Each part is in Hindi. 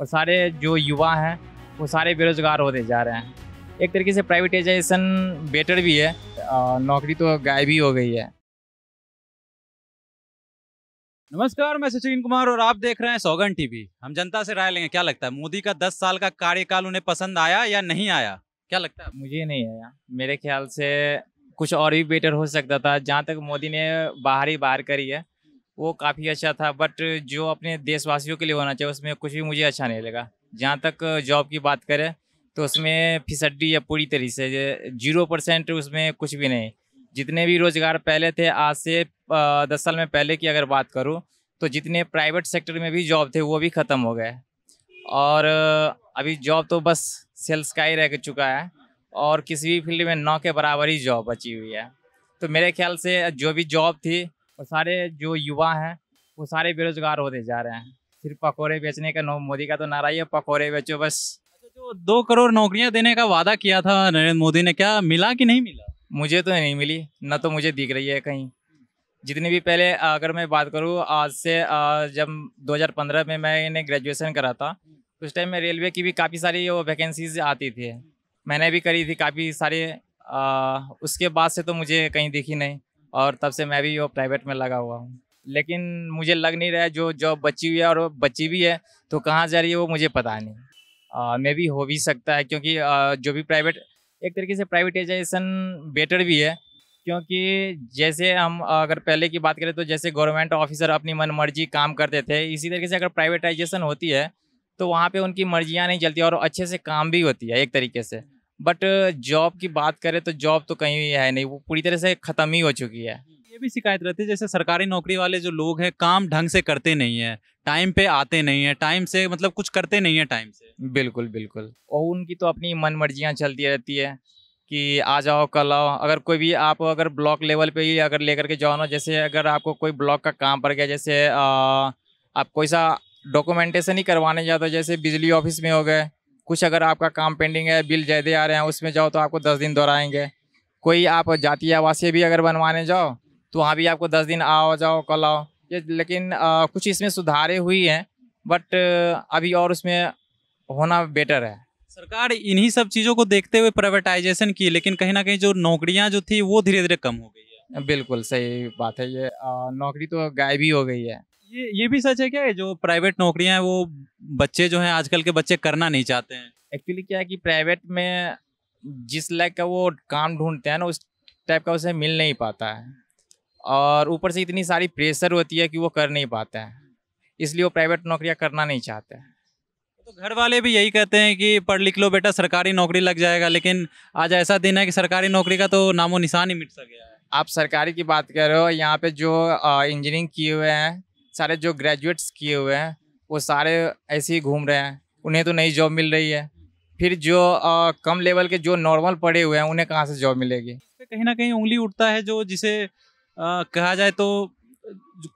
और सारे जो युवा हैं वो सारे बेरोजगार होते जा रहे हैं एक तरीके से प्राइवेटाइजेशन बेटर भी है नौकरी तो गायब ही हो गई है नमस्कार मैं सचिन कुमार और आप देख रहे हैं सौगन टीवी हम जनता से राय लेंगे क्या लगता है मोदी का दस साल का कार्यकाल उन्हें पसंद आया या नहीं आया क्या लगता है मुझे नहीं आया मेरे ख्याल से कुछ और भी बेटर हो सकता था जहाँ तक मोदी ने बाहर ही बाहर करी है वो काफ़ी अच्छा था बट जो अपने देशवासियों के लिए होना चाहिए उसमें कुछ भी मुझे अच्छा नहीं लगा जहाँ तक जॉब की बात करें तो उसमें फिसड्डी या पूरी तरीके से जीरो परसेंट उसमें कुछ भी नहीं जितने भी रोज़गार पहले थे आज से दस साल में पहले की अगर बात करूँ तो जितने प्राइवेट सेक्टर में भी जॉब थे वो भी ख़त्म हो गए और अभी जॉब तो बस सेल्स का ही रह चुका है और किसी भी फील्ड में नौ के बराबर ही जॉब बची हुई है तो मेरे ख्याल से जो भी जॉब थी और सारे जो युवा हैं वो सारे बेरोजगार होते जा रहे हैं सिर्फ पकौड़े बेचने का मोदी का तो नारा ही है पकौड़े बेचो बस अच्छा, जो दो करोड़ नौकरियां देने का वादा किया था नरेंद्र मोदी ने क्या मिला कि नहीं मिला मुझे तो नहीं मिली ना तो मुझे दिख रही है कहीं जितनी भी पहले अगर मैं बात करूँ आज से जब 2015 में मैंने ग्रेजुएशन करा था उस टाइम में रेलवे की भी काफ़ी सारी वो वैकेंसीज आती थी मैंने भी करी थी काफ़ी सारे उसके बाद से तो मुझे कहीं दिखी नहीं और तब से मैं भी वो प्राइवेट में लगा हुआ हूँ लेकिन मुझे लग नहीं रहा है जो जॉब बची हुई है और बची भी है तो कहाँ जा रही है वो मुझे पता नहीं मे भी हो भी सकता है क्योंकि आ, जो भी प्राइवेट एक तरीके से प्राइवेटाइजेशन बेटर भी है क्योंकि जैसे हम अगर पहले की बात करें तो जैसे गवर्नमेंट ऑफिसर अपनी मनमर्जी काम करते थे इसी तरीके से अगर प्राइवेटाइजेशन होती है तो वहाँ पे उनकी मर्जियाँ नहीं चलती और अच्छे से काम भी होती है एक तरीके से बट जॉब uh, की बात करें तो जॉब तो कहीं है नहीं वो पूरी तरह से ख़त्म ही हो चुकी है ये भी शिकायत रहती है जैसे सरकारी नौकरी वाले जो लोग हैं काम ढंग से करते नहीं है टाइम पे आते नहीं है टाइम से मतलब कुछ करते नहीं है टाइम से बिल्कुल बिल्कुल और उनकी तो अपनी मन मर्जियाँ चलती रहती है कि आ जाओ कल आओ अगर कोई भी आप अगर ब्लॉक लेवल पे ही अगर लेकर के जाओ ना जैसे अगर आपको कोई ब्लॉक का काम पड़ गया जैसे आ, आप कोई सा डॉक्यूमेंटेशन ही करवाने जाता जैसे बिजली ऑफिस में हो गए कुछ अगर आपका काम पेंडिंग है बिल ज़्यादा आ रहे हैं उसमें जाओ तो आपको दस दिन दोहराएंगे कोई आप जातीय आवासीय भी अगर बनवाने जाओ तो वहाँ भी आपको दस दिन आओ जाओ कल आओ ये लेकिन आ, कुछ इसमें सुधारे हुई हैं बट अभी और उसमें होना बेटर है सरकार इन्हीं सब चीज़ों को देखते हुए प्राइवेटाइजेशन की लेकिन कहीं ना कहीं जो नौकरियाँ जो थी वो धीरे धीरे कम हो गई है बिल्कुल सही बात है ये नौकरी तो गायब ही हो गई है ये ये भी सच है क्या जो प्राइवेट नौकरियां हैं वो बच्चे जो हैं आजकल के बच्चे करना नहीं चाहते हैं एक्चुअली क्या है कि प्राइवेट में जिस लाइक का वो काम ढूंढते हैं ना उस टाइप का उसे मिल नहीं पाता है और ऊपर से इतनी सारी प्रेशर होती है कि वो कर नहीं पाते हैं इसलिए वो प्राइवेट नौकरियाँ करना नहीं चाहते हैं तो घर वाले भी यही कहते हैं कि पढ़ लिख लो बेटा सरकारी नौकरी लग जाएगा लेकिन आज ऐसा दिन है कि सरकारी नौकरी का तो नामो निशान ही मिट सक गया है आप सरकारी की बात कर रहे हो यहाँ पे जो इंजीनियरिंग किए हुए हैं सारे जो ग्रेजुएट्स किए हुए हैं वो सारे ऐसे ही घूम रहे हैं उन्हें तो नई जॉब मिल रही है फिर जो आ, कम लेवल के जो नॉर्मल पढ़े हुए हैं उन्हें कहाँ से जॉब मिलेगी कहीं ना कहीं उंगली उठता है जो जिसे आ, कहा जाए तो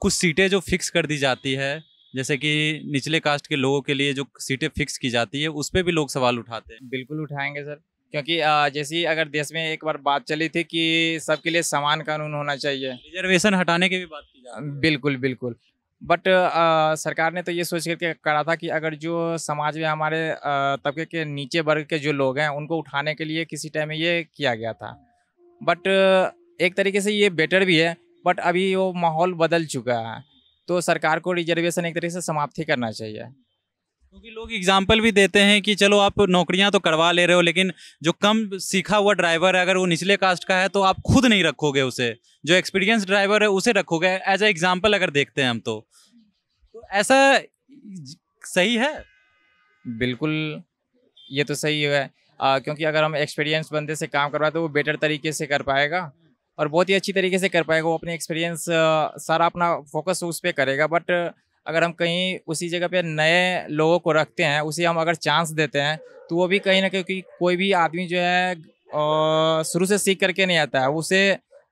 कुछ सीटें जो फिक्स कर दी जाती है जैसे कि निचले कास्ट के लोगों के लिए जो सीटें फिक्स की जाती है उस पर भी लोग सवाल उठाते हैं बिल्कुल उठाएंगे सर क्योंकि जैसी अगर देश में एक बार बात चली थी कि सबके लिए समान कानून होना चाहिए रिजर्वेशन हटाने की भी बात की जा बिल्कुल बिल्कुल बट सरकार ने तो ये सोच करके करा था कि अगर जो समाज में हमारे तबके के नीचे वर्ग के जो लोग हैं उनको उठाने के लिए किसी टाइम में ये किया गया था बट एक तरीके से ये बेटर भी है बट अभी वो माहौल बदल चुका है तो सरकार को रिजर्वेशन एक तरीके से समाप्त ही करना चाहिए क्योंकि लोग एग्जाम्पल भी देते हैं कि चलो आप नौकरियां तो करवा ले रहे हो लेकिन जो कम सीखा हुआ ड्राइवर है अगर वो निचले कास्ट का है तो आप खुद नहीं रखोगे उसे जो एक्सपीरियंस ड्राइवर है उसे रखोगे एज ए एग्जाम्पल अगर देखते हैं हम तो, तो ऐसा सही है बिल्कुल ये तो सही है आ, क्योंकि अगर हम एक्सपीरियंस बंदे से काम करवाए तो वो बेटर तरीके से कर पाएगा और बहुत ही अच्छी तरीके से कर पाएगा वो अपने एक्सपीरियंस सारा अपना फोकस उस पर करेगा बट अगर हम कहीं उसी जगह पे नए लोगों को रखते हैं उसे हम अगर चांस देते हैं तो वो भी कहीं ना कहीं कोई भी आदमी जो है शुरू से सीख करके नहीं आता है उसे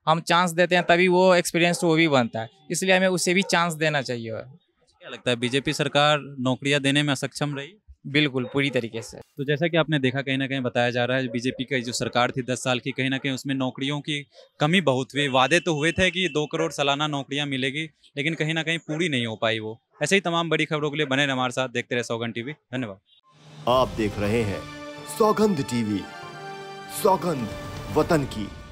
हम चांस देते हैं तभी वो एक्सपीरियंस वो भी बनता है इसलिए हमें उसे भी चांस देना चाहिए क्या लगता है बीजेपी सरकार नौकरियां देने में असक्षम रही बिल्कुल पूरी तरीके से तो जैसा कि आपने देखा कहीं ना कहीं बताया जा रहा है बीजेपी की जो सरकार थी दस साल की कहीं ना कहीं उसमें नौकरियों की कमी बहुत हुई वादे तो हुए थे कि दो करोड़ सालाना नौकरियां मिलेगी लेकिन कहीं ना कहीं पूरी नहीं हो पाई वो ऐसे ही तमाम बड़ी खबरों के लिए बने हमारे साथ देखते रहे सौगंध टीवी धन्यवाद आप देख रहे हैं सौगंध टीवी सौगंध वतन की